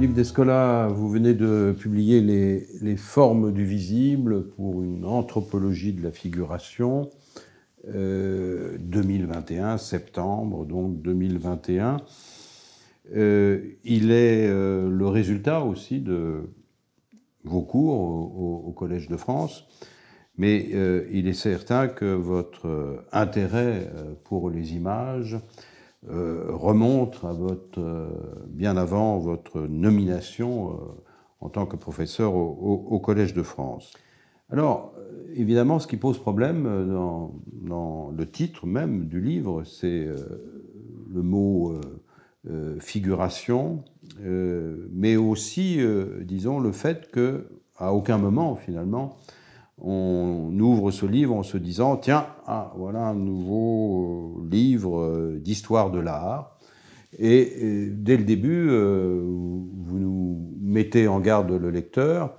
Philippe Descola, vous venez de publier les, formes du visible pour une anthropologie de la figuration, 2021, euh, septembre donc 2021. Euh, il est euh, le résultat aussi de vos cours au Collège de France, mais il est certain que votre intérêt pour les images euh, remonte à votre, euh, bien avant votre nomination euh, en tant que professeur au, Collège de France. Alors, évidemment, ce qui pose problème dans, le titre même du livre, c'est le mot figuration, mais aussi, disons, le fait que, à aucun moment, finalement, on ouvre ce livre en se disant tiens, ah, voilà un nouveau euh, livre euh, d'histoire de l'art. Et, dès le début, euh, vous nous mettez en garde le lecteur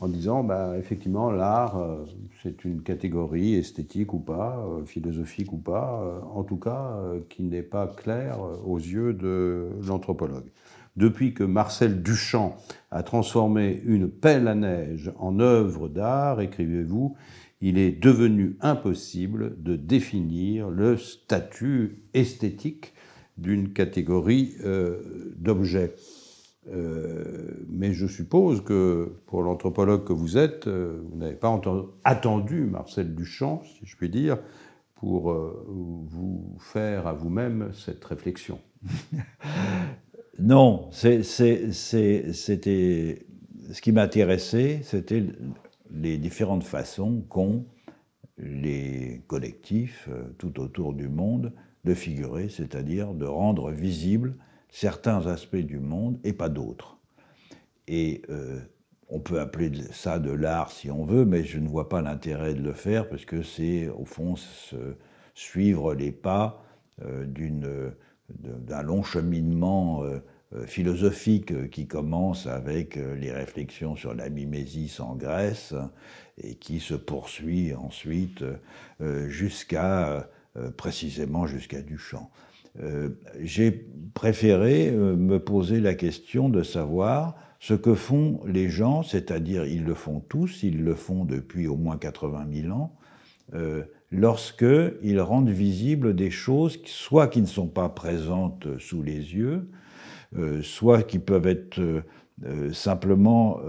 en disant bah, effectivement, l'art, c'est une catégorie esthétique ou pas, philosophique ou pas, en tout cas, qui n'est pas claire aux yeux de l'anthropologue depuis que Marcel Duchamp a transformé une pelle à neige en œuvre d'art, écrivez-vous, il est devenu impossible de définir le statut esthétique d'une catégorie euh, d'objets. Euh, mais je suppose que pour l'anthropologue que vous êtes, euh, vous n'avez pas attendu Marcel Duchamp, si je puis dire, pour vous faire à vous-même cette réflexion. Non, c'était ce qui m'intéressait, c'était les différentes façons qu'ont les collectifs euh, tout autour du monde de figurer, c'est-à-dire de rendre visibles certains aspects du monde et pas d'autres. Et euh, on peut appeler ça de l'art si on veut, mais je ne vois pas l'intérêt de le faire parce que c'est au fond suivre les pas euh, d'une d'un long cheminement euh, euh, philosophique euh, qui commence avec les réflexions sur la mimésis en Grèce et qui se poursuit ensuite jusqu'à précisément jusqu'à Duchamp. J'ai préféré me poser la question de savoir ce que font les gens, c'est-à-dire ils le font tous, ils le font depuis au moins 80 000 ans, lorsqu'ils rendent visibles des choses, soit qui ne sont pas présentes sous les yeux, euh, soit qui peuvent être euh, euh, simplement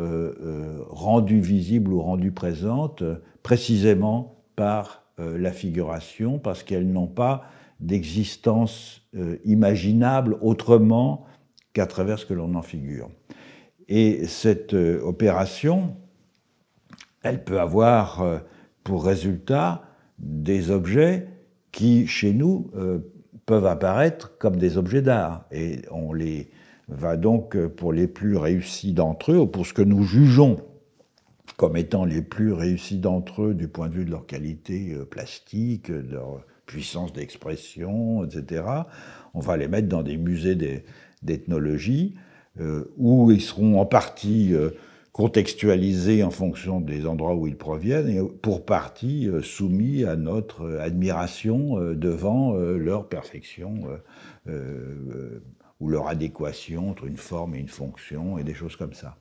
rendues visibles ou rendues présentes précisément par la figuration, parce qu'elles n'ont pas d'existence imaginable autrement qu'à travers ce que l'on en figure. Et cette opération, elle peut avoir pour résultat des objets qui, chez nous, euh, peuvent apparaître comme des objets d'art. Et on les va donc, euh, pour les plus réussis d'entre eux, ou pour ce que nous jugeons comme étant les plus réussis d'entre eux du point de vue de leur qualité euh, plastique, de leur puissance d'expression, etc., on va les mettre dans des musées d'ethnologie, où ils seront en partie contextualisés en fonction des endroits où ils proviennent et pour partie euh, soumis à notre euh, admiration euh, devant leur perfection ou leur adéquation entre une forme et une fonction et des choses comme ça.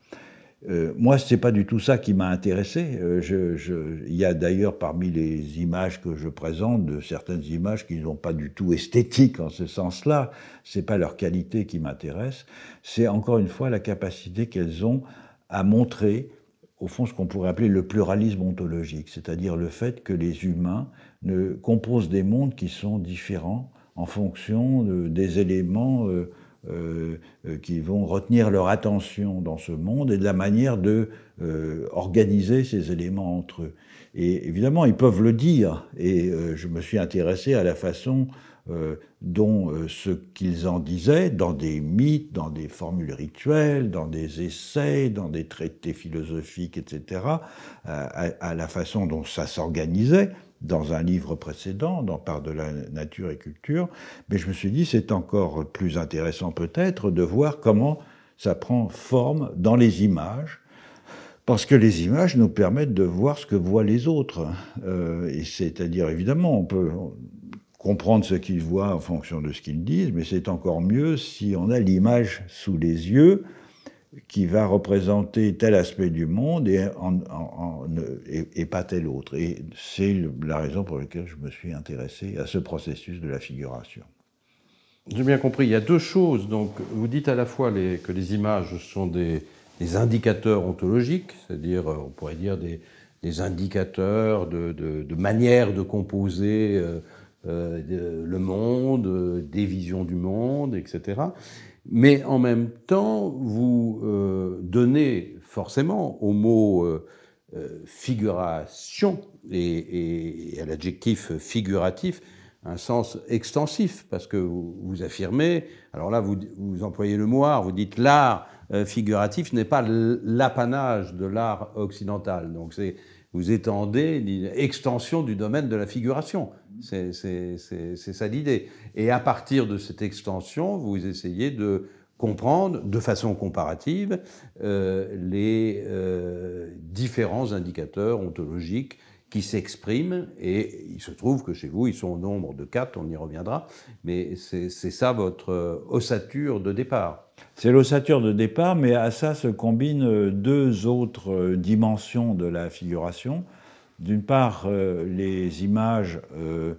moi, ce n'est pas du tout ça qui m'a intéressé. je, il y a d'ailleurs parmi les images que je présente de certaines images qui n'ont pas du tout esthétique en ce sens-là. Ce n'est pas leur qualité qui m'intéresse. C'est encore une fois la capacité qu'elles ont à montrer, au fond, ce qu'on pourrait appeler le pluralisme ontologique, c'est-à-dire le fait que les humains ne composent des mondes qui sont différents en fonction des éléments euh, euh, euh, qui vont retenir leur attention dans ce monde et de la manière de organiser ces éléments entre eux. Et évidemment, ils peuvent le dire, et je me suis intéressé à la façon euh, dont euh, ce qu'ils en disaient dans des mythes, dans des formules rituelles, dans des essais, dans des traités philosophiques, etc., euh, à, la façon dont ça s'organisait dans un livre précédent, dans Part de la nature et culture, mais je me suis dit c'est encore plus intéressant peut-être de voir comment ça prend forme dans les images, parce que les images nous permettent de voir ce que voient les autres. et c'est-à-dire, évidemment, on peut, comprendre ce qu'ils voient en fonction de ce qu'ils disent, mais c'est encore mieux si on a l'image sous les yeux qui va représenter tel aspect du monde et, en, pas tel autre. Et c'est la raison pour laquelle je me suis intéressé à ce processus de la figuration. J'ai bien compris. Il y a deux choses. Donc, vous dites à la fois les, que les images sont des, indicateurs ontologiques, c'est-à-dire, euh, on pourrait dire, des, indicateurs de, de, de, manière de composer. Euh, euh, le monde, euh, des visions du monde, etc. Mais en même temps, vous euh, donnez forcément au mot figuration et, à l'adjectif figuratif un sens extensif, parce que vous, affirmez, alors là vous, employez le mot vous dites l'art figuratif n'est pas l'apanage de l'art occidental. Donc c'est vous étendez l'extension du domaine de la figuration. C'est ça l'idée. Et à partir de cette extension, vous essayez de comprendre de façon comparative euh, les euh, différents indicateurs ontologiques qui s'expriment, et il se trouve que chez vous, ils sont au nombre de quatre, on y reviendra, mais c'est ça votre euh, ossature de départ. C'est l'ossature de départ, mais à ça se combinent deux autres euh, dimensions de la figuration. D'une part, euh, les images euh,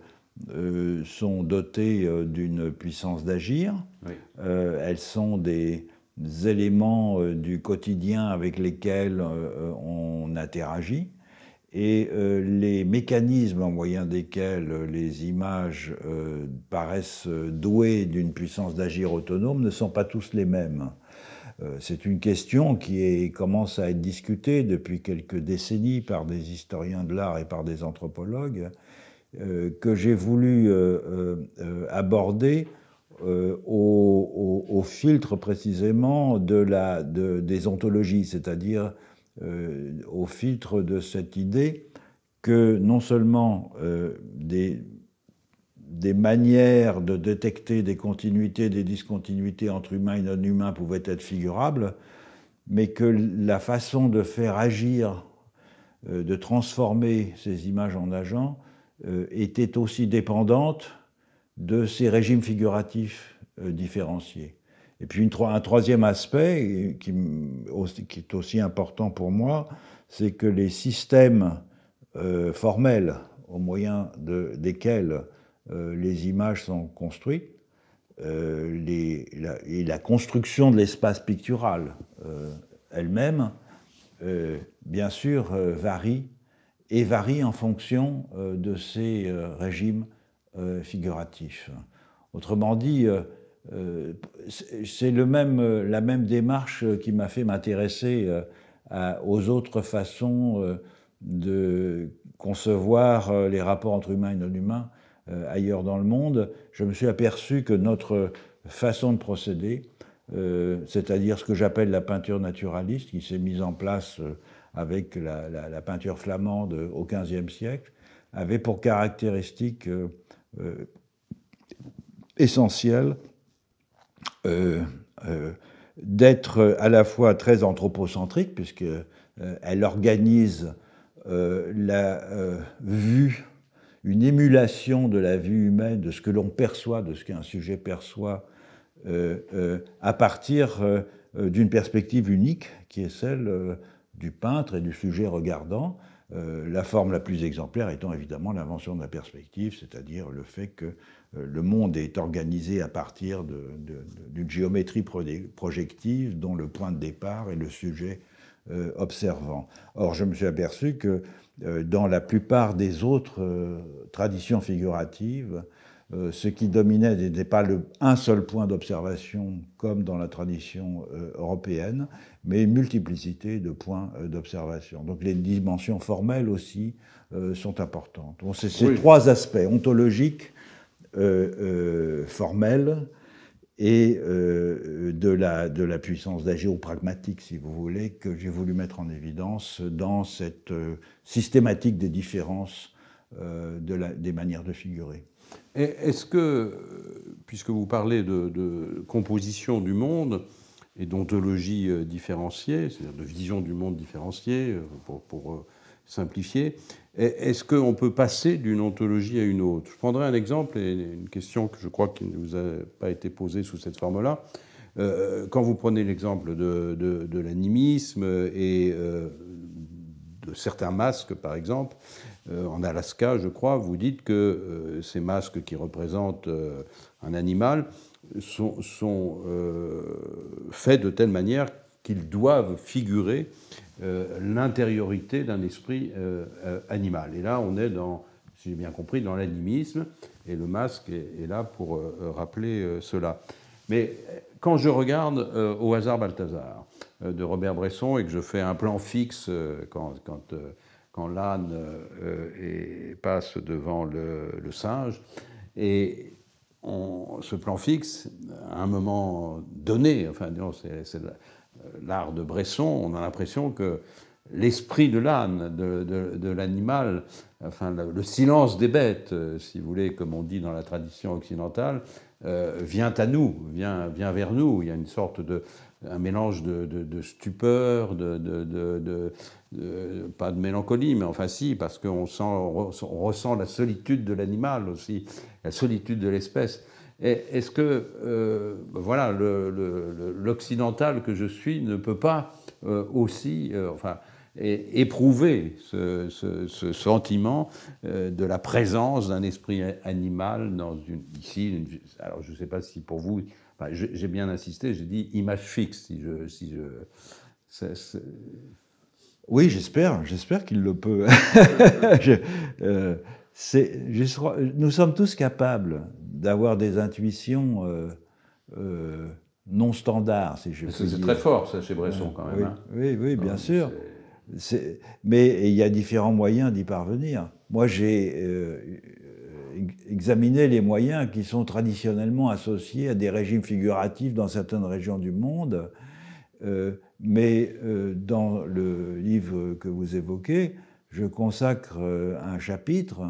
sont dotées d'une puissance d'agir. elles sont des éléments du quotidien avec lesquels on interagit et euh, les mécanismes en moyen desquels euh, les images euh, paraissent douées d'une puissance d'agir autonome ne sont pas tous les mêmes. C'est une question qui commence à être discutée depuis quelques décennies par des historiens de l'art et par des anthropologues, que j'ai voulu aborder au, filtre précisément de des ontologies, c'est-à-dire euh, au filtre de cette idée que non seulement euh, des, manières de détecter des continuités, des discontinuités entre humains et non-humains pouvaient être figurables, mais que la façon de faire agir, euh, de transformer ces images en agents, était aussi dépendante de ces régimes figuratifs différenciés. Et puis un troisième aspect qui, qui, est aussi important pour moi, c'est que les systèmes euh, formels au moyen desquels euh, les images sont construites, euh, et la construction de l'espace pictural elle-même, bien sûr, varie et varie en fonction de ces régimes figuratifs. Autrement dit, euh, c'est même, euh, la même démarche euh, qui m'a fait m'intéresser aux autres façons de concevoir les rapports entre humains et non-humains ailleurs dans le monde. Je me suis aperçu que notre façon de procéder, c'est-à-dire ce que j'appelle la peinture naturaliste, qui s'est mise en place avec la, la peinture flamande au XVe siècle, avait pour caractéristique essentielle euh, euh, d'être à la fois très anthropocentrique, puisqu'elle euh, organise la vue, une émulation de la vue humaine, de ce que l'on perçoit, de ce qu'un sujet perçoit, à partir d'une perspective unique, qui est celle du peintre et du sujet regardant. la forme la plus exemplaire étant évidemment l'invention de la perspective, c'est-à-dire le fait que euh, le monde est organisé à partir d'une géométrie projective dont le point de départ est le sujet euh, observant. Or, je me suis aperçu que euh, dans la plupart des autres traditions figuratives, ce qui dominait n'était pas un seul point d'observation comme dans la tradition européenne, mais une multiplicité de points d'observation. Donc les dimensions formelles aussi sont importantes. C'est ces trois aspects, ontologiques, euh, euh, formelle et euh, de, la, de la puissance d'agir ou pragmatique, si vous voulez, que j'ai voulu mettre en évidence dans cette systématique des différences des manières de figurer. Est-ce que, puisque vous parlez de, composition du monde et d'ontologie différenciée, c'est-à-dire de vision du monde différenciée, pour, pour simplifié, est-ce qu'on peut passer d'une ontologie à une autre Je prendrai un exemple et une question que je crois qui ne vous a pas été posée sous cette forme-là. Euh, quand vous prenez l'exemple de, l'animisme et euh, de certains masques, par exemple, euh, en Alaska, je crois, vous dites que ces masques qui représentent un animal sont faits de telle manière qu'ils doivent figurer euh, l'intériorité d'un esprit euh, euh, animal. Et là, on est dans, si j'ai bien compris, dans l'animisme, et le masque est, là pour rappeler cela. Mais quand je regarde au hasard Balthazar de Robert Bresson et que je fais un plan fixe quand, quand, l'âne passe devant le, singe, et on, ce plan fixe, à un moment donné, enfin, c'est l'art de Bresson, on a l'impression que l'esprit de l'âne, de, l'animal, enfin le, silence des bêtes, euh, si vous voulez, comme on dit dans la tradition occidentale, euh, vient à nous, vient, vers nous. Il y a une sorte de un mélange de, stupeur, pas de mélancolie, mais enfin si, parce qu'on ressent la solitude de l'animal aussi, la solitude de l'espèce. Est-ce que, euh, ben voilà, l'occidental que je suis ne peut pas euh, aussi, euh, enfin, éprouver ce, sentiment de la présence d'un esprit animal dans une, ici, alors je ne sais pas si pour vous, j'ai bien insisté, j'ai dit image fixe, si je... Oui, j'espère, j'espère qu'il le peut. je, nous sommes tous capables d'avoir des intuitions euh, euh, non standards, si je puis dire. C'est très fort, ça, chez Bresson, quand même. Oui, hein. oui, bien sûr. mais il y a différents moyens d'y parvenir. Moi, j'ai euh, examiné les moyens qui sont traditionnellement associés à des régimes figuratifs dans certaines régions du monde. mais dans le livre que vous évoquez, je consacre un chapitre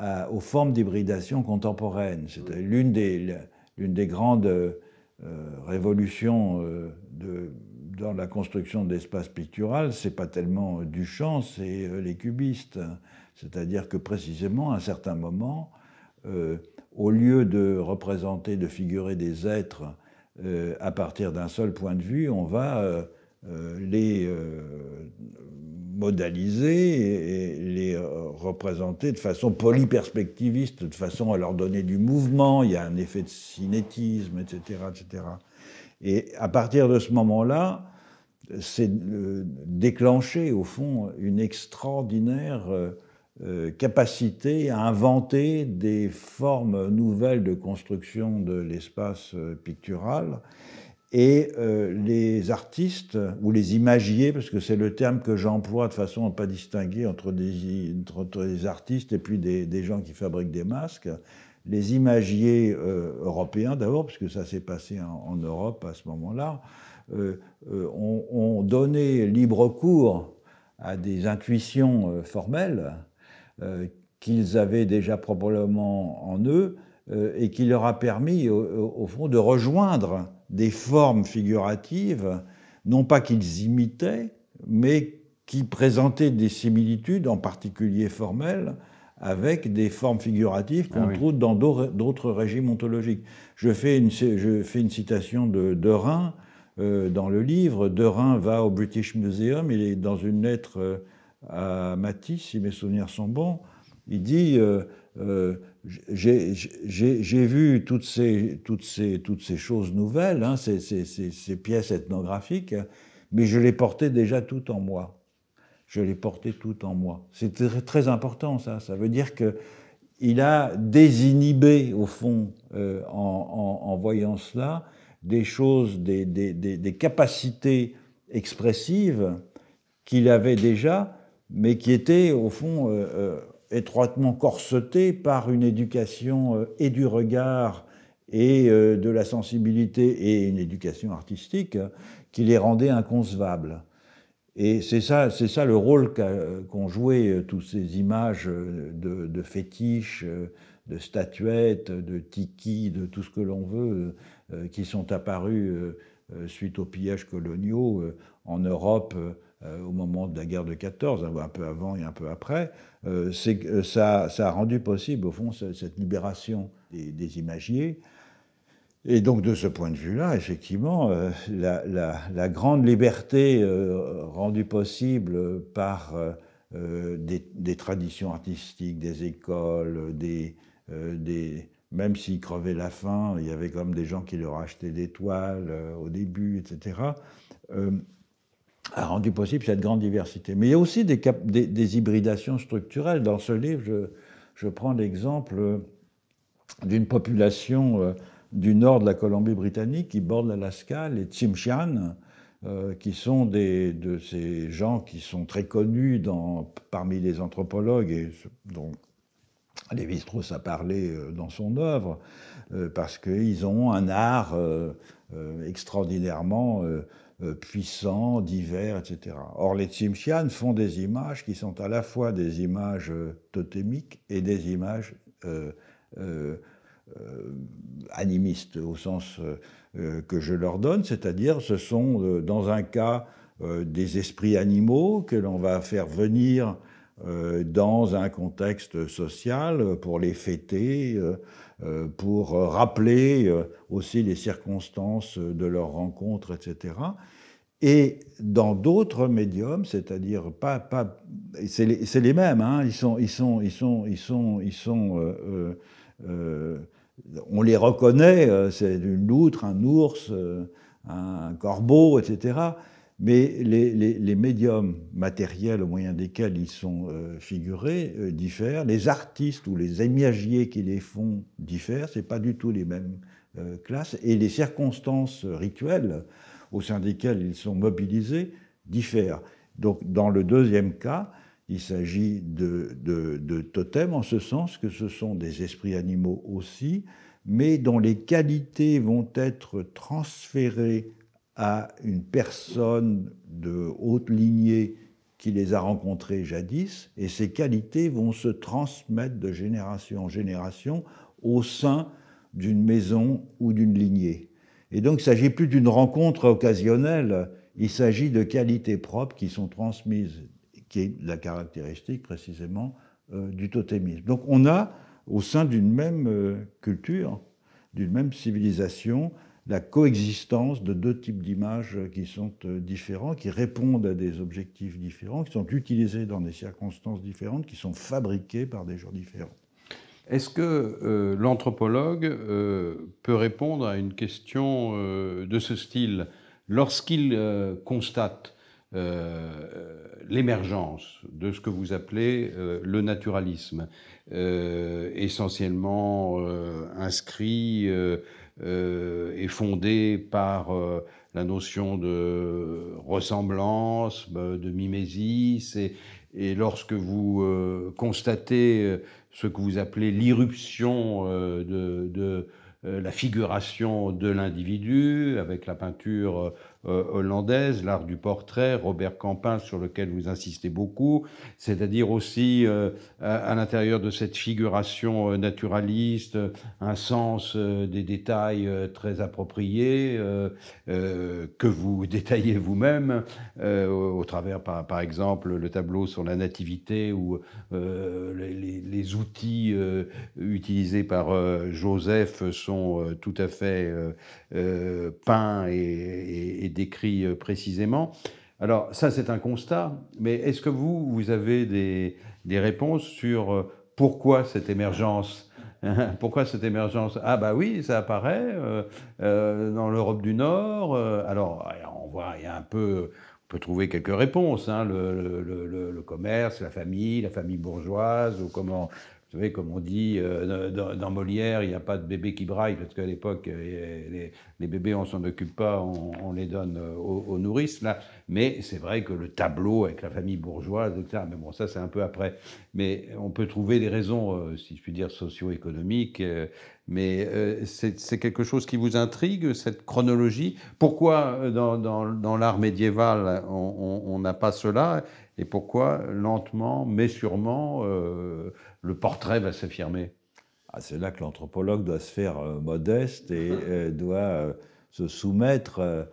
euh, aux formes d'hybridation contemporaine. C'est l'une des, des, grandes euh, révolutions euh, dans la construction de l'espace pictural, c'est pas tellement Duchamp, c'est les cubistes. C'est-à-dire que précisément, à un certain moment, au lieu de représenter, de figurer des êtres à partir d'un seul point de vue, on va les modaliser et, les euh, représenter de façon polyperspectiviste, de façon à leur donner du mouvement, il y a un effet de cinétisme, etc. etc. Et à partir de ce moment-là, c'est euh, déclencher, au fond, une extraordinaire euh, capacité à inventer des formes nouvelles de construction de l'espace pictural et euh, les artistes, ou les imagiers, parce que c'est le terme que j'emploie de façon à ne pas distinguer entre des, entre artistes et puis des, gens qui fabriquent des masques, les imagiers euh, européens d'abord, parce que ça s'est passé en, Europe à ce moment-là, euh, ont, donné libre cours à des intuitions formelles qu'ils avaient déjà probablement en eux et qui leur a permis, au fond, de rejoindre des formes figuratives, non pas qu'ils imitaient, mais qui présentaient des similitudes, en particulier formelles, avec des formes figuratives ah qu'on trouve dans d'autres régimes ontologiques. Je fais une, citation de Derain euh, dans le livre. Derain va au British Museum, il est dans une lettre euh, à Matisse, si mes souvenirs sont bons, il dit... Euh, euh, j'ai vu toutes ces, toutes ces, toutes ces choses nouvelles, hein, ces, pièces ethnographiques, mais je les portais déjà toutes en moi. Je les portais toutes en moi. C'est très, important ça. Ça veut dire qu'il a désinhibé au fond euh, en, voyant cela des choses, des, des, capacités expressives qu'il avait déjà, mais qui étaient au fond euh, étroitement corseté par une éducation euh, et du regard et euh, de la sensibilité et une éducation artistique hein, qui les rendait inconcevables. Et c'est ça, le rôle euh, qu'ont joué toutes ces images de, fétiches, de statuettes, de tiki, de tout ce que l'on veut, qui sont apparues suite aux pillages coloniaux en Europe euh, au moment de la guerre de 14, hein, un peu avant et un peu après, euh, c'est euh, ça, ça, a rendu possible, au fond, cette libération des, imagiers. Et donc, de ce point de vue-là, effectivement, la, grande liberté rendue possible par des, traditions artistiques, des écoles, des, des même s'ils crevaient la faim, il y avait quand même des gens qui leur achetaient des toiles au début, etc a rendu possible cette grande diversité. Mais il y a aussi des, hybridations structurelles. Dans ce livre, je, prends l'exemple euh, d'une population euh, du nord de la Colombie-Britannique qui borde l'Alaska, les Tsimshian, euh, qui sont des, de ces gens qui sont très connus dans, parmi les anthropologues et dont Lévi-Strauss a parlé dans son œuvre, parce qu'ils ont un art extraordinairement euh, puissants, divers, etc. Or, les Tsimshian font des images qui sont à la fois des images euh, totémiques et des images euh, animistes, au sens que je leur donne, c'est-à-dire ce sont, dans un cas, des esprits animaux que l'on va faire venir dans un contexte social pour les fêter euh, pour euh, rappeler euh, aussi les circonstances de leur rencontre, etc. Et dans d'autres médiums, c'est-à-dire pas, pas c'est les, mêmes, hein, ils sont, ils sont, ils sont, ils sont, on les reconnaît, c'est une loutre, un ours, un corbeau, etc. Mais les, médiums matériels au moyen desquels ils sont euh, figurés euh, diffèrent. Les artistes ou les émiagiers qui les font diffèrent. Ce pas du tout les mêmes euh, classes. Et les circonstances rituelles au sein desquelles ils sont mobilisés diffèrent. Donc, dans le deuxième cas, il s'agit de totems en ce sens que ce sont des esprits animaux aussi, mais dont les qualités vont être transférées à une personne de haute lignée qui les a rencontrés jadis, et ces qualités vont se transmettre de génération en génération au sein d'une maison ou d'une lignée. Et donc il ne s'agit plus d'une rencontre occasionnelle, il s'agit de qualités propres qui sont transmises, qui est la caractéristique précisément euh, du totémisme. Donc on a au sein d'une même euh, culture, d'une même civilisation, la coexistence de deux types d'images qui sont euh, différents, qui répondent à des objectifs différents, qui sont utilisés dans des circonstances différentes, qui sont fabriqués par des gens différents. Est-ce que euh, l'anthropologue euh, peut répondre à une question de ce style lorsqu'il constate l'émergence de ce que vous appelez le naturalisme, essentiellement inscrit euh, est fondée par euh, la notion de ressemblance, bah, de mimésis, et, lorsque vous euh, constatez ce que vous appelez l'irruption de la figuration de l'individu avec la peinture euh, hollandaise, l'art du portrait, Robert Campin sur lequel vous insistez beaucoup, c'est-à-dire aussi euh, à, l'intérieur de cette figuration euh, naturaliste, un sens des détails très approprié que vous détaillez vous-même au travers, par, exemple, le tableau sur la nativité ou les, outils utilisés par Joseph sont tout à fait peints et décrit euh, précisément. Alors ça, c'est un constat, mais est-ce que vous, vous avez des, réponses sur euh, pourquoi cette émergence Pourquoi cette émergence Ah bah oui, ça apparaît euh, dans l'Europe du Nord. alors, on voit, il y a un peu... On peut trouver quelques réponses, hein, le, commerce, la famille, la famille bourgeoise, ou comment vous savez, comme on dit euh, dans, Molière, il n'y a pas de bébé qui braille, parce qu'à l'époque, euh, les, les, bébés, on s'en occupe pas, on, les donne euh, aux, nourrices, là. Mais c'est vrai que le tableau avec la famille bourgeoise, etc., mais bon, ça, c'est un peu après. Mais on peut trouver des raisons, si je puis dire, socio-économiques. mais c'est quelque chose qui vous intrigue, cette chronologie. Pourquoi dans, dans l'art médiéval, on n'a pas cela Et pourquoi lentement, mais sûrement, le portrait va s'affirmer ah, C'est là que l'anthropologue doit se faire euh, modeste et euh, doit euh, se soumettre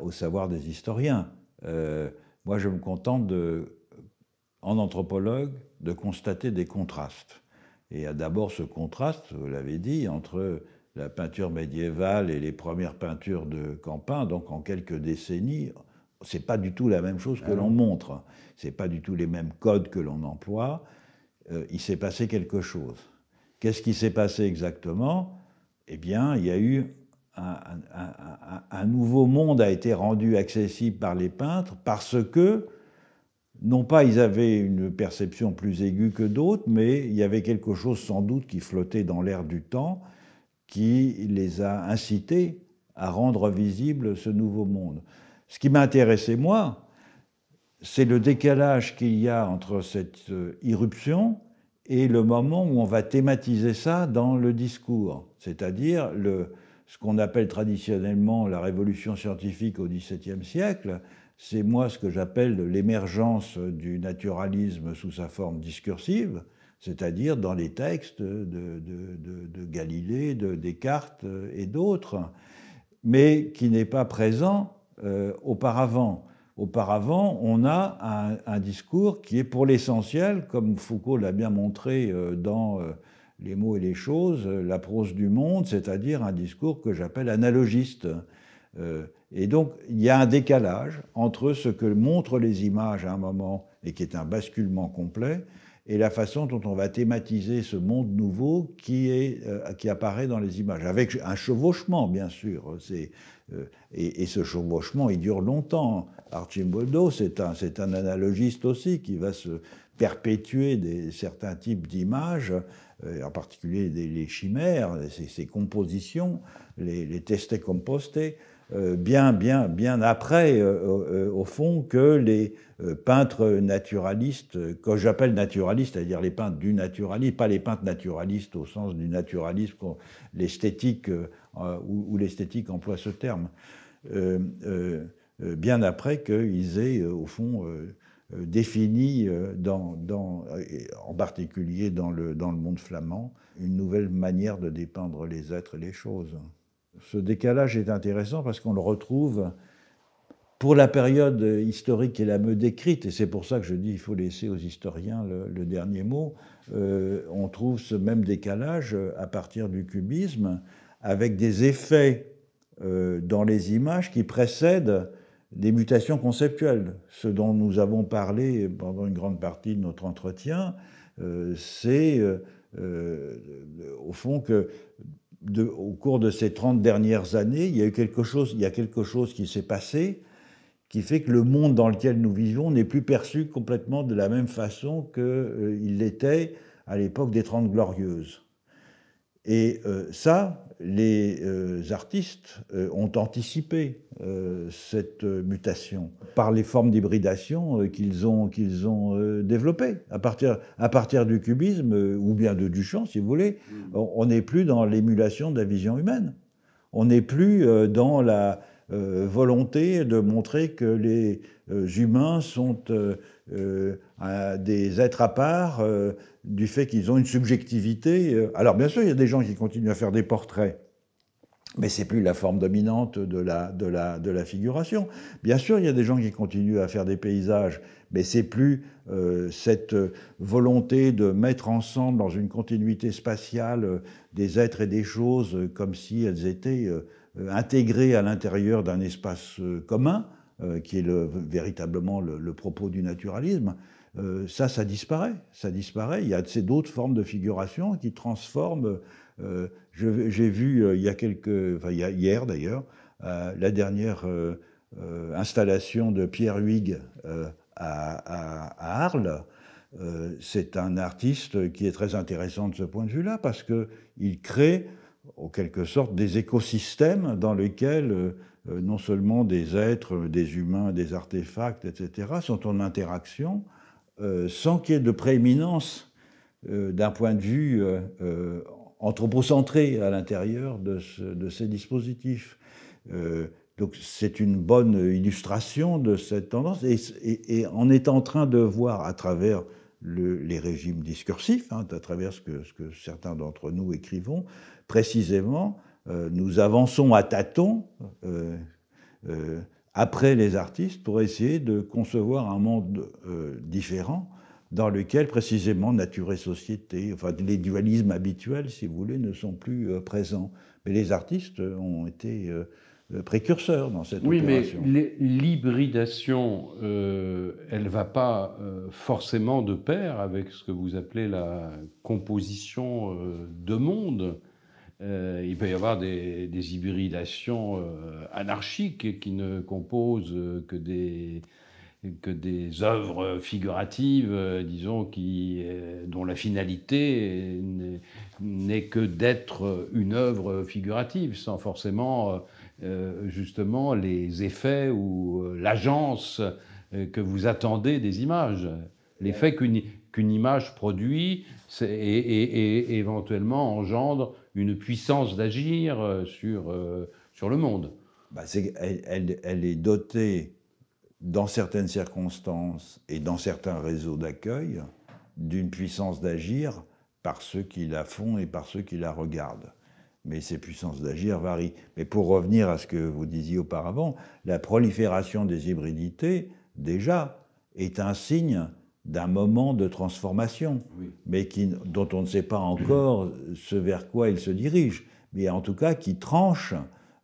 au savoir des historiens. moi, je me contente, en anthropologue, de constater des contrastes. Et d'abord ce contraste, vous l'avez dit, entre la peinture médiévale et les premières peintures de Campin, donc en quelques décennies, c'est pas du tout la même chose que ah l'on montre. C'est pas du tout les mêmes codes que l'on emploie. Euh, il s'est passé quelque chose. Qu'est-ce qui s'est passé exactement Eh bien, il y a eu un, un, nouveau monde a été rendu accessible par les peintres parce que, non pas ils avaient une perception plus aiguë que d'autres, mais il y avait quelque chose sans doute qui flottait dans l'air du temps qui les a incités à rendre visible ce nouveau monde. Ce qui m'intéressait, moi, c'est le décalage qu'il y a entre cette euh, irruption et le moment où on va thématiser ça dans le discours, c'est-à-dire ce qu'on appelle traditionnellement la révolution scientifique au XVIIe siècle, c'est moi ce que j'appelle l'émergence du naturalisme sous sa forme discursive, c'est-à-dire dans les textes de, Galilée, de Descartes et d'autres, mais qui n'est pas présent euh, auparavant. Auparavant, on a un, discours qui est pour l'essentiel, comme Foucault l'a bien montré euh, dans euh, Les mots et les choses, euh, la prose du monde, c'est-à-dire un discours que j'appelle analogiste. Et donc, il y a un décalage entre ce que montrent les images à un moment et qui est un basculement complet, et la façon dont on va thématiser ce monde nouveau qui, est, euh, qui apparaît dans les images, avec un chevauchement, bien sûr. Euh, et, ce chevauchement, il dure longtemps. Archimboldo, c'est un, un analogiste aussi qui va se perpétuer certains types d'images, euh, en particulier les chimères, ces, compositions, les, les testes compostés euh, bien, bien, bien après, euh, euh, au fond, que les peintres naturalistes, que j'appelle naturalistes, c'est-à-dire les peintres du naturalisme, pas les peintres naturalistes au sens du naturalisme, où, l'esthétique emploie ce terme, bien après qu'ils aient, au fond, défini, en particulier dans le, dans le monde flamand, une nouvelle manière de dépeindre les êtres et les choses ce décalage est intéressant parce qu'on le retrouve pour la période historique qu'elle a me décrite, et c'est pour ça que je dis qu'il faut laisser aux historiens le, dernier mot, euh, on trouve ce même décalage à partir du cubisme, avec des effets euh, dans les images qui précèdent des mutations conceptuelles. Ce dont nous avons parlé pendant une grande partie de notre entretien, euh, c'est au fond que au cours de ces 30 dernières années, il y a quelque chose, il y a quelque chose qui s'est passé qui fait que le monde dans lequel nous vivons n'est plus perçu complètement de la même façon qu'il euh, l'était à l'époque des Trente Glorieuses. Et euh, ça, les euh, artistes euh, ont anticipé cette mutation par les formes d'hybridation qu'ils ont, qu'ils ont développées. À partir, à partir du cubisme, ou bien de Duchamp, si vous voulez, mm. on n'est plus dans l'émulation de la vision humaine. On n'est plus dans la, euh, volonté de montrer que les euh, humains sont euh, des êtres à part du fait qu'ils ont une subjectivité. Alors bien sûr, il y a des gens qui continuent à faire des portraits. Mais c'est plus la forme dominante de la, de, de la figuration. Bien sûr, il y a des gens qui continuent à faire des paysages, mais c'est plus cette volonté de mettre ensemble dans une continuité spatiale des êtres et des choses comme si elles étaient euh, intégré à l'intérieur d'un espace euh, commun, euh, qui est véritablement le, propos du naturalisme, ça, ça disparaît. Ça disparaît. Il y a d'autres formes de figuration qui transforment. J'ai vu il y a quelques, enfin, hier d'ailleurs, la dernière installation de Pierre Huyghe à, à, Arles. c'est un artiste qui est très intéressant de ce point de vue-là parce qu'il crée en quelque sorte des écosystèmes dans lesquels euh, non seulement des êtres, des humains, des artefacts, etc., sont en interaction euh, sans qu'il y ait de prééminence euh, d'un point de vue anthropocentré à l'intérieur de, ces dispositifs. donc c'est une bonne illustration de cette tendance. Et, on est en train de voir à travers les régimes discursifs, hein, à travers ce que, ce que certains d'entre nous écrivons, précisément, euh, nous avançons à tâtons euh, euh, après les artistes pour essayer de concevoir un monde différent dans lequel précisément nature et société, enfin les dualismes habituels, si vous voulez, ne sont plus présents. Mais les artistes ont été précurseurs dans cette opération. Oui, mais l'hybridation, elle ne va pas forcément de pair avec ce que vous appelez la composition de monde. Euh, il peut y avoir des, hybridations euh, anarchiques qui ne composent euh, que des, œuvres figuratives, disons, dont la finalité n'est que d'être une œuvre figurative, sans forcément justement les effets ou l'agence que vous attendez des images. L'effet qu'une image produit et, éventuellement engendre une puissance d'agir euh, sur, euh, sur le monde. Bah, elle, elle, est dotée, dans certaines circonstances et dans certains réseaux d'accueil, d'une puissance d'agir par ceux qui la font et par ceux qui la regardent. Mais ces puissances d'agir varient. Mais pour revenir à ce que vous disiez auparavant, la prolifération des hybridités, déjà, est un signe d'un moment de transformation, mais qui, dont on ne sait pas encore ce vers quoi il se dirige, mais en tout cas qui tranche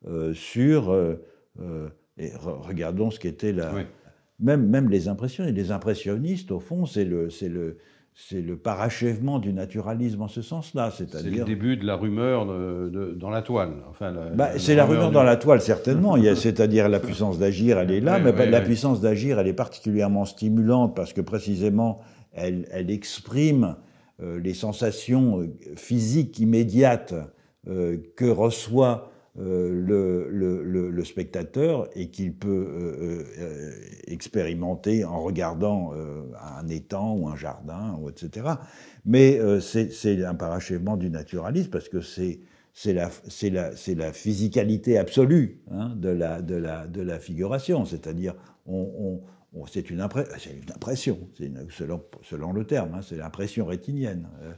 euh, sur... Euh, euh, et regardons ce qu'était la... Même, même les impressionnistes. Les impressionnistes, au fond, c'est le, le, c'est le parachèvement du naturalisme en ce sens-là. C'est-à-dire... C'est le début de la rumeur dans la toile. Enfin, bah, c'est la rumeur dans la toile, certainement. c'est-à-dire la puissance d'agir, elle est là, mais la puissance d'agir, elle est particulièrement stimulante parce que précisément, elle, exprime euh, les sensations euh, physiques immédiates euh, que reçoit euh, le, spectateur et qu'il peut euh, euh, expérimenter en regardant un étang ou un jardin, ou etc. Mais c'est un parachèvement du naturalisme parce que c'est c'est la, la, la, physicalité absolue hein, de, la, de, de, la, figuration, c'est-à-dire on, c'est une, impression, selon, selon, le terme, hein, c'est l'impression rétinienne. Euh,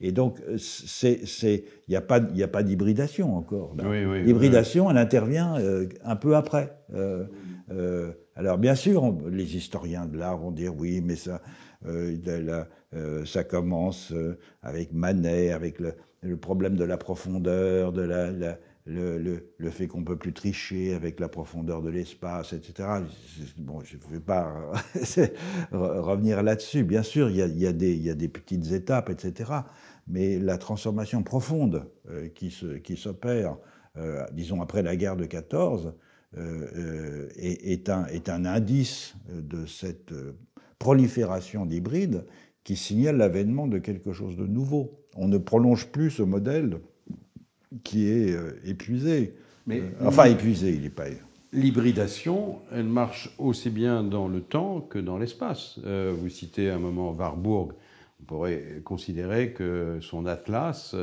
et donc, il n'y a pas, pas d'hybridation encore. L'hybridation, elle intervient euh, un peu après. Euh, alors, bien sûr, les historiens de l'art vont dire oui, mais ça, ça commence avec Manet, avec le le problème de la profondeur, de la, le, le, fait qu'on ne peut plus tricher avec la profondeur de l'espace, etc. Bon, je ne vais pas revenir là-dessus. Bien sûr, il y a, y, a y a, des petites étapes, etc. Mais la transformation profonde euh, qui s'opère, euh, disons après la guerre de 14, euh, est, est, un, est, un, indice de cette prolifération d'hybrides qui signale l'avènement de quelque chose de nouveau on ne prolonge plus ce modèle qui est euh, épuisé. Mais, euh, enfin, épuisé, il n'est pas. L'hybridation, elle marche aussi bien dans le temps que dans l'espace. Euh, vous citez un moment Warburg. On pourrait considérer que son atlas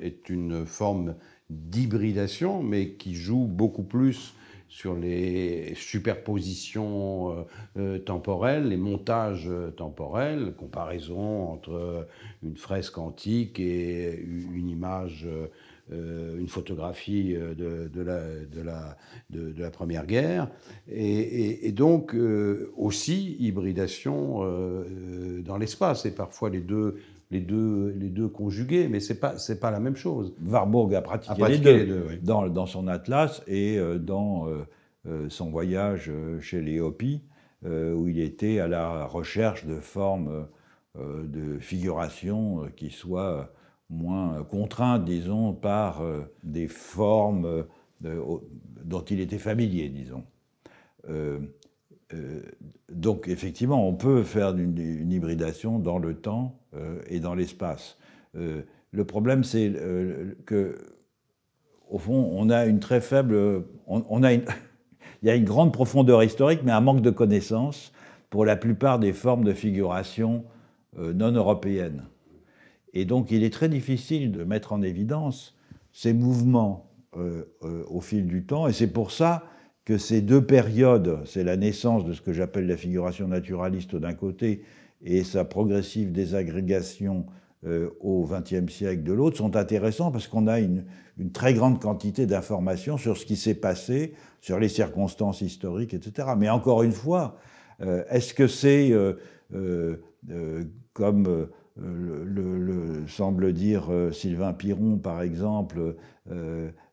est une forme d'hybridation, mais qui joue beaucoup plus sur les superpositions euh, euh, temporelles, les montages euh, temporels, comparaison entre une fresque antique et une image, une photographie de, la, Première Guerre, et, donc aussi hybridation dans l'espace, et parfois les deux les deux, les deux conjugués, mais ce n'est pas, pas la même chose. Warburg a pratiqué, les deux, dans, son atlas et euh, dans euh, euh, son voyage chez les Hopis, où il était à la recherche de formes de figuration qui soient moins contraintes, disons, par des formes dont il était familier, disons. Euh, donc effectivement, on peut faire une, hybridation dans le temps euh, et dans l'espace. Euh, le problème, c'est que, au fond, on a une très faible, il y a une grande profondeur historique, mais un manque de connaissances pour la plupart des formes de figuration non européennes. Et donc, il est très difficile de mettre en évidence ces mouvements au fil du temps, et c'est pour ça que ces deux périodes, c'est la naissance de ce que j'appelle la figuration naturaliste d'un côté et sa progressive désagrégation euh, au XXe siècle de l'autre, sont intéressants parce qu'on a une, très grande quantité d'informations sur ce qui s'est passé, sur les circonstances historiques, etc. Mais encore une fois, euh, est-ce que c'est euh, comme... Le, semble dire Sylvain Piron, par exemple,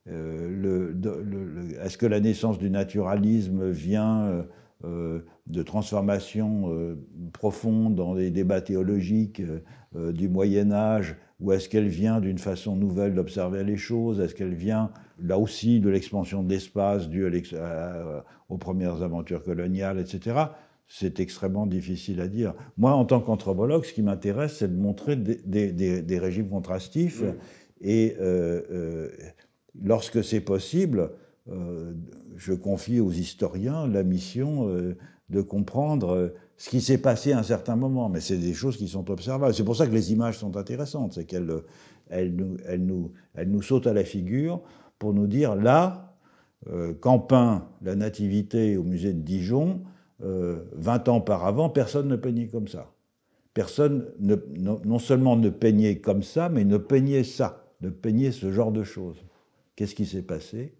euh, est-ce que la naissance du naturalisme vient euh, euh, de transformations profondes dans les débats théologiques du Moyen Âge ou est-ce qu'elle vient d'une façon nouvelle d'observer les choses Est-ce qu'elle vient là aussi de l'expansion de l'espace due aux premières aventures coloniales, etc. C'est extrêmement difficile à dire. Moi, en tant qu'anthropologue, ce qui m'intéresse, c'est de montrer des, régimes contrastifs et lorsque c'est possible, euh, je confie aux historiens la mission euh, de comprendre euh, ce qui s'est passé à un certain moment. Mais c'est des choses qui sont observables. C'est pour ça que les images sont intéressantes, c'est qu'elles elles nous, sautent à la figure pour nous dire là, euh, quand peint la Nativité au musée de Dijon, 20 ans avant, personne ne peignait comme ça. Personne non, non seulement ne peignait comme ça, mais ne peignait ça, ne peignait ce genre de choses. Qu'est-ce qui s'est passé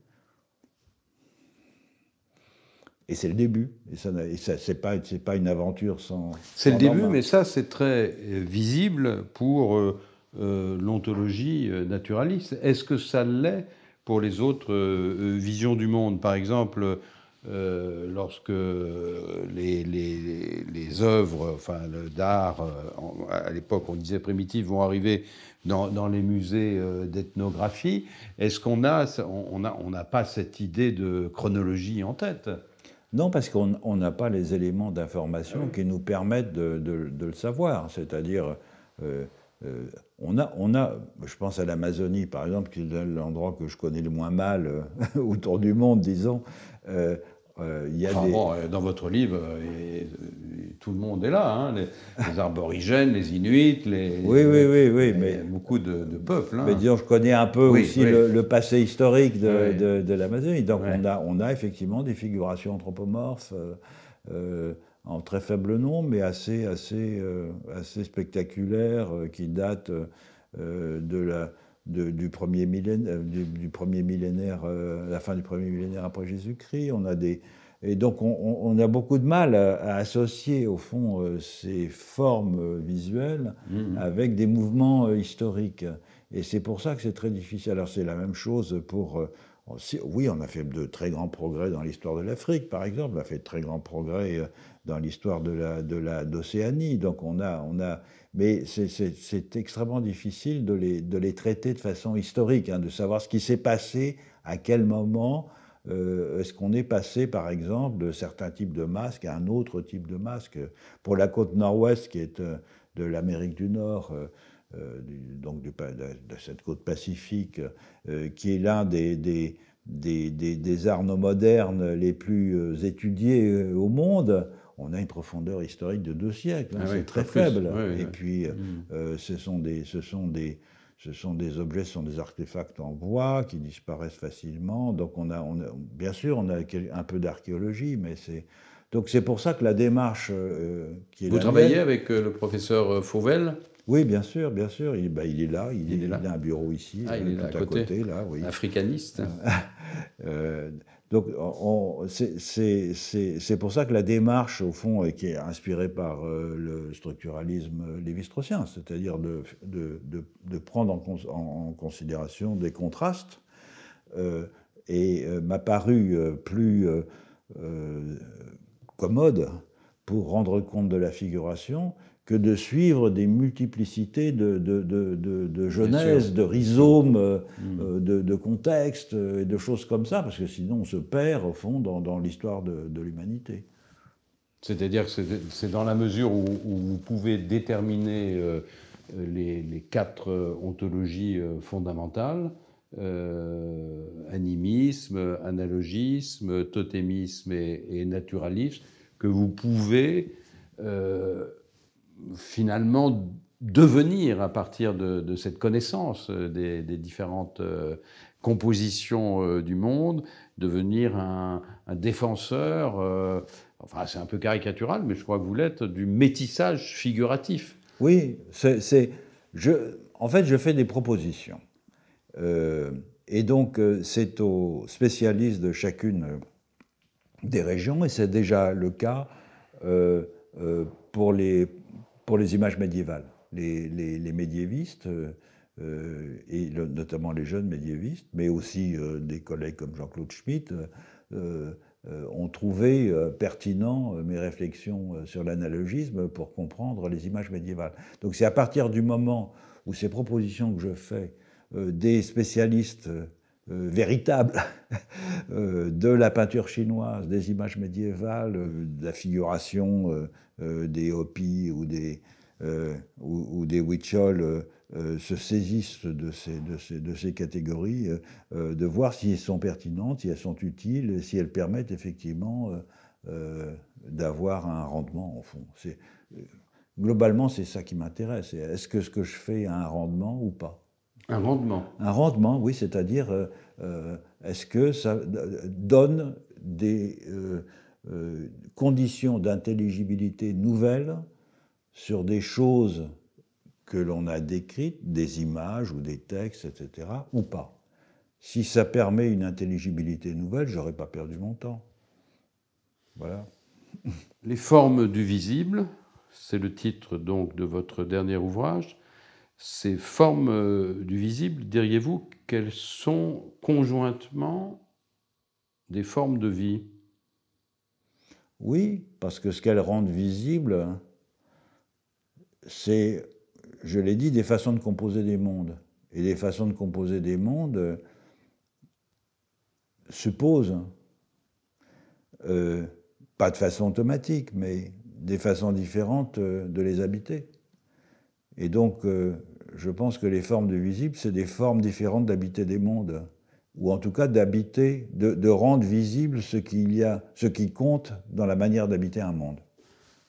Et c'est le début. Et ça, ça c'est pas, une aventure sans. C'est le début, mais ça, c'est très euh, visible pour euh, euh, l'ontologie naturaliste. Est-ce que ça l'est pour les autres visions du monde Par exemple, euh, lorsque les, les, œuvres enfin, d'art, euh, à l'époque on disait primitives, vont arriver dans, les musées euh, d'ethnographie, est-ce qu'on n'a on, a, on a pas cette idée de chronologie en tête non, parce qu'on n'a pas les éléments d'information qui nous permettent de, le savoir. C'est-à-dire, on, a, on a, je pense à l'Amazonie par exemple, qui est l'endroit que je connais le moins mal autour du monde, disons, euh, y a euh, dans votre livre, euh, et, tout le monde est là, hein, les, les, arborigènes, les Inuits, les, oui, oui, oui, oui mais beaucoup de, peuples. Hein. Mais disons, je connais un peu aussi Le, passé historique de, de, l'Amazonie. Donc on, a, effectivement des figurations anthropomorphes en très faible nombre, mais assez, assez, assez spectaculaires, qui datent de la du, premier millénaire, euh, du, premier millénaire euh, la fin du premier millénaire après Jésus-Christ. On a des et donc on, a beaucoup de mal à, associer au fond euh, ces formes visuelles mm-hmm. avec des mouvements historiques. Et c'est pour ça que c'est très difficile. Alors c'est la même chose pour oui, on a fait de très grands progrès dans l'histoire de l'Afrique, par exemple. On a fait de très grands progrès dans l'histoire de La, de la, Donc on a, on a mais c'est extrêmement difficile de les, traiter de façon historique, hein, de savoir ce qui s'est passé, à quel moment, euh, est-ce qu'on est passé par exemple de certains types de masques à un autre type de masque. Pour la côte nord-ouest, qui est euh, de l'Amérique du Nord, euh, donc de, cette côte pacifique, qui est l'un des, des, armes modernes les plus étudiés au monde, on a une profondeur historique de deux siècles. Hein, ah c'est très faible. et puis, euh, mm. euh, ce, sont des, ce, sont des, ce sont des objets, ce sont des artefacts en bois qui disparaissent facilement. Donc, on a, bien sûr, on a un peu d'archéologie, mais c'est. Donc, c'est pour ça que la démarche euh, qui est. Vous travaillez avec le professeur Fauvel oui, bien sûr, bien sûr. Bah, il, est là, il, a un bureau ici, ah, il est là, à, côté. là, oui. Africaniste. Donc, c'est pour ça que la démarche, au fond, qui est inspirée par euh, le structuralisme lévi cest c'est-à-dire de, prendre en, considération des contrastes, euh, et euh, m'a paru plus commode pour rendre compte de la figuration que de suivre des multiplicités de, de, de, de, genèse, de rhizomes, mm. euh, de, contextes euh, et de choses comme ça, parce que sinon on se perd au fond dans, l'histoire de, l'humanité. C'est-à-dire que c'est dans la mesure où, vous pouvez déterminer euh, les, quatre ontologies fondamentales, animisme, analogisme, totémisme et, naturalisme, que vous pouvez finalement devenir à partir de, cette connaissance euh, des, différentes euh, compositions euh, du monde, devenir un, défenseur, enfin c'est un peu caricatural, mais je crois que vous l'êtes, du métissage figuratif. Oui, c'est, en fait je fais des propositions. et donc c'est aux spécialistes de chacune des régions, et c'est déjà le cas pour les pour les images médiévales. Les, médiévistes, euh, euh, et notamment les jeunes médiévistes, mais aussi euh, des collègues comme Jean-Claude Schmitt, ont trouvé pertinent mes réflexions sur l'analogisme pour comprendre les images médiévales. Donc c'est à partir du moment où ces propositions que je fais, des spécialistes euh, euh, de la peinture chinoise, des images médiévales, euh, de la figuration des Hopi ou des, ou, se saisissent de ces, ces, de ces catégories, de voir si elles sont pertinentes, si elles sont utiles, si elles permettent effectivement d'avoir un rendement, en fond. Globalement, c'est ça qui m'intéresse. Est-ce que ce que je fais a un rendement ou pas un rendement. Un rendement, oui, c'est-à-dire euh, euh, est-ce que ça euh, donne des conditions d'intelligibilité nouvelles sur des choses que l'on a décrites, des images ou des textes, etc., ou pas. Si ça permet une intelligibilité nouvelle, j'aurais pas perdu mon temps. Voilà. Les formes du visible, c'est le titre donc de votre dernier ouvrage ces formes euh, du visible, diriez-vous qu'elles sont conjointement des formes de vie Oui, parce que ce qu'elles rendent visible, c'est, je l'ai dit, des façons de composer des mondes. Et des façons de composer des mondes euh, supposent, euh, pas de façon automatique, mais des façons différentes de les habiter. Et donc, euh, je pense que les formes de visible, c'est des formes différentes d'habiter des mondes, ou en tout cas d'habiter, de, rendre visible ce qu'il y a, ce qui compte dans la manière d'habiter un monde.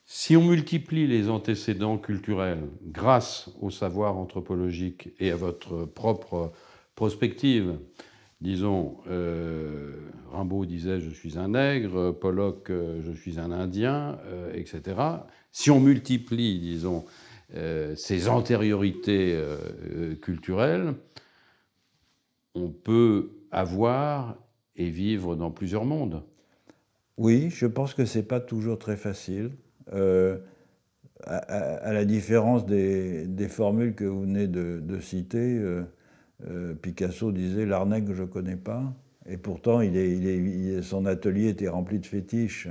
Si on multiplie les antécédents culturels grâce au savoir anthropologique et à votre propre prospective, disons, euh, Rimbaud disait je suis un nègre, Pollock euh, je suis un indien, etc. Si on multiplie, disons, euh, ces antériorités euh, euh, culturelles, on peut avoir et vivre dans plusieurs mondes. Oui, je pense que ce n'est pas toujours très facile. à, la différence des, formules que vous venez de, citer, Picasso disait l'arnaque que je ne connais pas, et pourtant il son atelier était rempli de fétiches.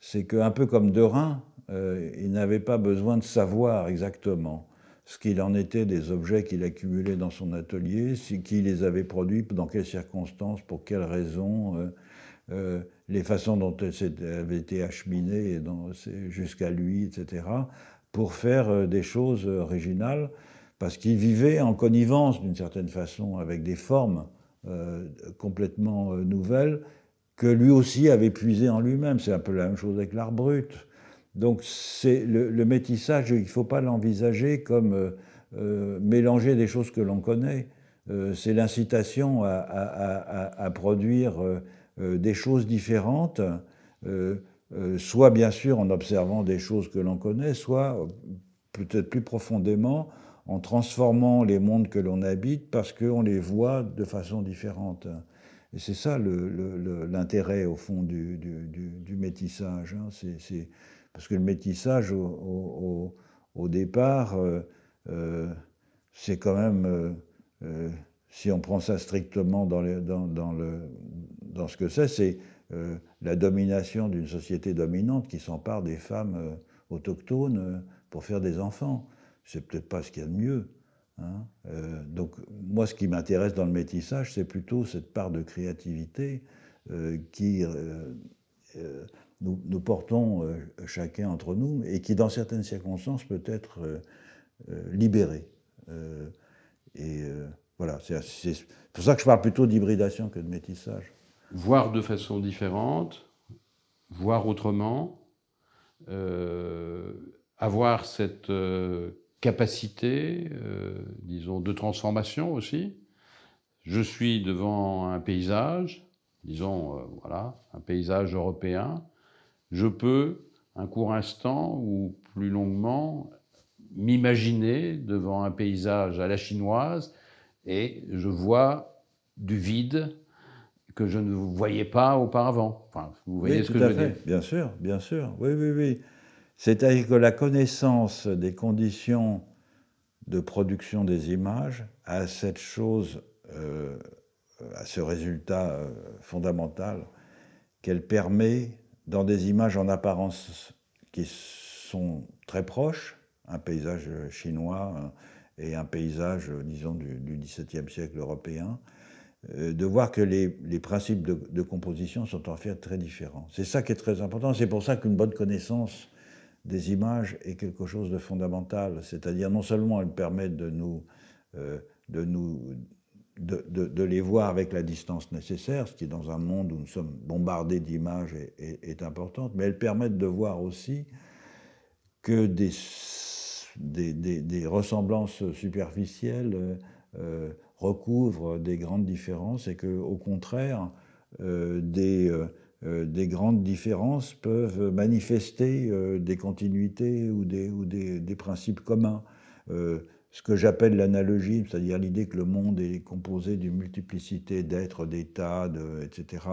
C'est un peu comme Derain, euh, il n'avait pas besoin de savoir exactement ce qu'il en était des objets qu'il accumulait dans son atelier, qui les avait produits, dans quelles circonstances, pour quelles raisons, euh, euh, les façons dont elles avaient été acheminées jusqu'à lui, etc., pour faire des choses originales, parce qu'il vivait en connivence d'une certaine façon avec des formes complètement nouvelles que lui aussi avait puisées en lui-même. C'est un peu la même chose avec l'art brut donc c'est le, métissage, il ne faut pas l'envisager comme euh, euh, mélanger des choses que l'on connaît. Euh, c'est l'incitation à, produire des choses différentes, soit bien sûr en observant des choses que l'on connaît, soit peut-être plus profondément en transformant les mondes que l'on habite parce qu'on les voit de façon différente. Et c'est ça l'intérêt au fond du, métissage. Hein. C'est parce que le métissage, au, départ, euh, euh, c'est quand même, euh, si on prend ça strictement dans, dans, le, dans ce que c'est, c'est la domination d'une société dominante qui s'empare des femmes autochtones pour faire des enfants. C'est peut-être pas ce qu'il y a de mieux. Hein. donc moi, ce qui m'intéresse dans le métissage, c'est plutôt cette part de créativité qui nous, portons euh, chacun entre nous et qui, dans certaines circonstances, peut être euh, euh, libéré. et voilà, c'est pour ça que je parle plutôt d'hybridation que de métissage. Voir de façon différente, voir autrement, avoir cette capacité, disons, de transformation aussi. Je suis devant un paysage, disons, voilà, un paysage européen je peux, un court instant ou plus longuement, m'imaginer devant un paysage à la chinoise et je vois du vide que je ne voyais pas auparavant. vous voyez ce que je veux dire Bien sûr, bien sûr. Oui, oui, oui. C'est-à-dire que la connaissance des conditions de production des images a cette chose, euh, ce résultat euh, fondamental qu'elle permet dans des images en apparence qui sont très proches, un paysage chinois euh, et un paysage, euh, disons, du, XVIIe siècle européen, euh, de voir que les, principes de, composition sont en fait très différents. C'est ça qui est très important, c'est pour ça qu'une bonne connaissance des images est quelque chose de fondamental, c'est-à-dire non seulement elle permet de nous, de nous de, les voir avec la distance nécessaire, ce qui dans un monde où nous sommes bombardés d'images est, est, importante, mais elles permettent de voir aussi que des, des, ressemblances superficielles euh, recouvrent des grandes différences et que, au contraire, euh, des, euh, des grandes différences peuvent manifester des continuités ou des, ou des, principes communs ce que j'appelle l'analogie, c'est-à-dire l'idée que le monde est composé d'une multiplicité d'êtres, d'états, etc.,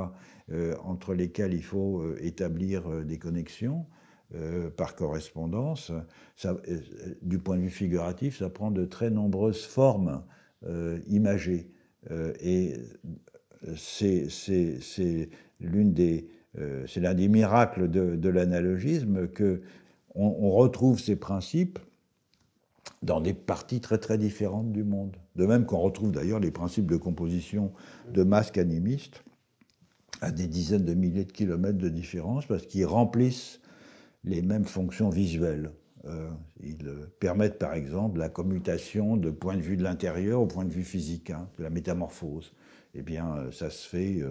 euh, entre lesquels il faut euh, établir euh, des connexions par correspondance, du point de vue figuratif, ça prend de très nombreuses formes imagées. et c'est, l'un des miracles de, l'analogisme que on retrouve ces principes dans des parties très très différentes du monde. De même qu'on retrouve d'ailleurs les principes de composition de masques animistes à des dizaines de milliers de kilomètres de différence parce qu'ils remplissent les mêmes fonctions visuelles. Euh, ils euh, permettent par exemple la commutation de point de vue de l'intérieur au point de vue physique, hein, de la métamorphose. Eh bien, euh, ça se fait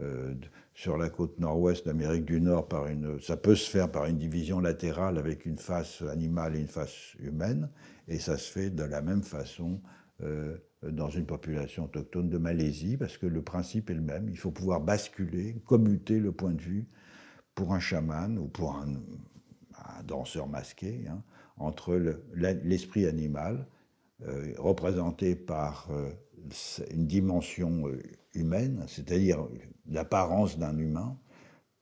euh, sur la côte nord-ouest d'Amérique du Nord par une. Ça peut se faire par une division latérale avec une face animale et une face humaine, et ça se fait de la même façon euh, dans une population autochtone de Malaisie, parce que le principe est le même. Il faut pouvoir basculer, commuter le point de vue pour un chaman ou pour un, danseur masqué hein, entre l'esprit animal euh, représenté par une dimension humaine, c'est-à-dire l'apparence d'un humain,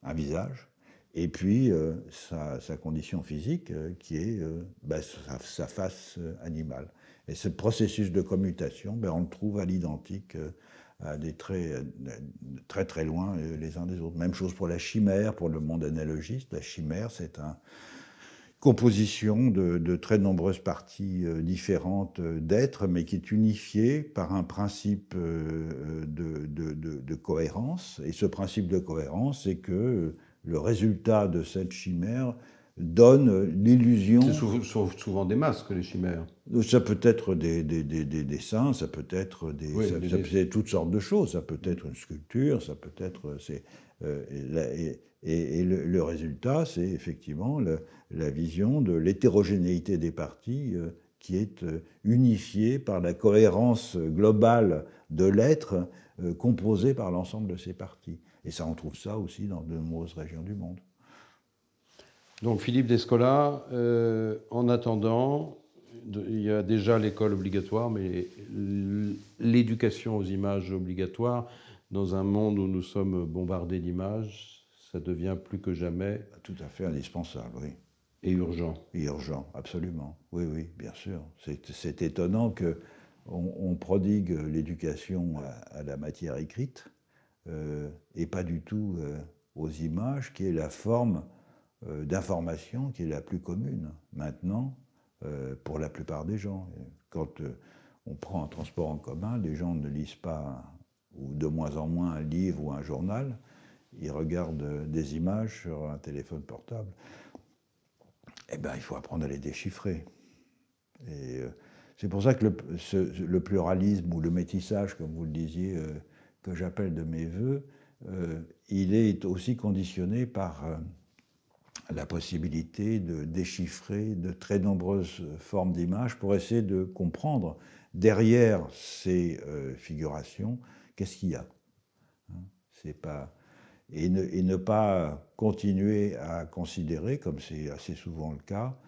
un visage, et puis euh, sa, condition physique euh, qui est euh, bah, sa, face animale. Et ce processus de commutation, ben, on le trouve à l'identique, à des traits très très loin les uns des autres. Même chose pour la chimère, pour le monde analogiste. La chimère, c'est un, composition de, très nombreuses parties euh, différentes euh, d'êtres, mais qui est unifiée par un principe euh, de, cohérence. Et ce principe de cohérence, c'est que le résultat de cette chimère donne l'illusion. C'est sont souvent, des masques, les chimères. Ça peut être des, des, des, dessins, ça peut être des, ça peut être toutes sortes de choses. Ça peut être une sculpture, ça peut être. Euh, et, le, résultat, c'est effectivement la, vision de l'hétérogénéité des partis euh, qui est euh, unifiée par la cohérence globale de l'être composée composé par l'ensemble de ces partis. Et ça, on trouve ça aussi dans de nombreuses régions du monde. Donc Philippe Descola, en attendant, il y a déjà l'école obligatoire, mais l'éducation aux images obligatoire dans un monde où nous sommes bombardés d'images, ça devient plus que jamais. Ah, tout à fait indispensable, oui. Et urgent. Et urgent, absolument. Oui, oui, bien sûr. C'est étonnant que on, prodigue l'éducation à, la matière écrite euh, et pas du tout euh, aux images, qui est la forme euh, d'information qui est la plus commune maintenant pour la plupart des gens. Quand on prend un transport en commun, les gens ne lisent pas ou de moins en moins un livre ou un journal. il regarde euh, des images sur un téléphone portable. Eh bien, il faut apprendre à les déchiffrer. Et euh, c'est pour ça que le, pluralisme ou le métissage, comme vous le disiez, euh, que j'appelle de mes voeux, il est aussi conditionné par la possibilité de déchiffrer de très nombreuses formes d'images pour essayer de comprendre derrière ces figurations Qu'est-ce qu'il y a hein. C'est pas et ne, pas continuer à considérer, comme c'est assez souvent le cas,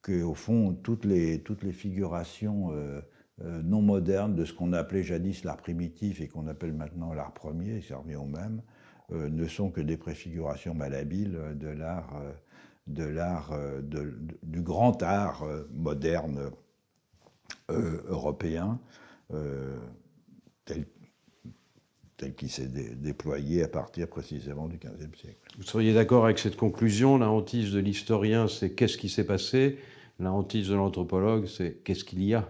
que au fond toutes les toutes les figurations euh, euh, non modernes de ce qu'on appelait jadis l'art primitif et qu'on appelle maintenant l'art premier, et ça revient au même, euh, ne sont que des préfigurations malhabiles de l'art de l'art de du grand art moderne européen tel tel qui s'est déployée déployé à partir précisément du XVe siècle. Vous seriez d'accord avec cette conclusion La hantise de l'historien, c'est qu'est-ce qui s'est passé La hantise de l'anthropologue, c'est qu'est-ce qu'il y a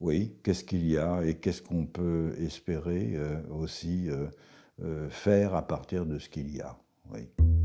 Oui, qu'est-ce qu'il y a et qu'est-ce qu'on peut espérer euh, aussi euh, euh, faire à partir de ce qu'il y a. Oui.